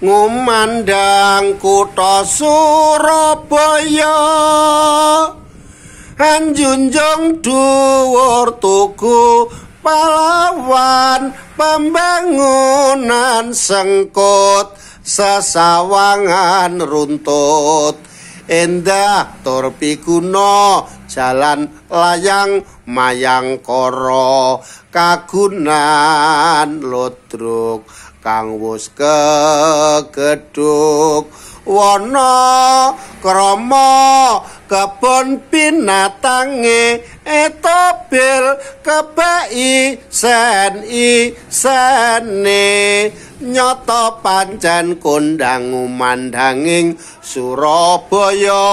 ngumandang kutha Surabaya anjunjung dhuwur tuku pahlawan pembangunan sengkut sesawangan runtut endah torpi kuno jalan layang mayang koro kagunan lodruk kang wus kegeduk wana krama kebon binatange etobil kebai sen i sene nyoto pancen kondang Surabaya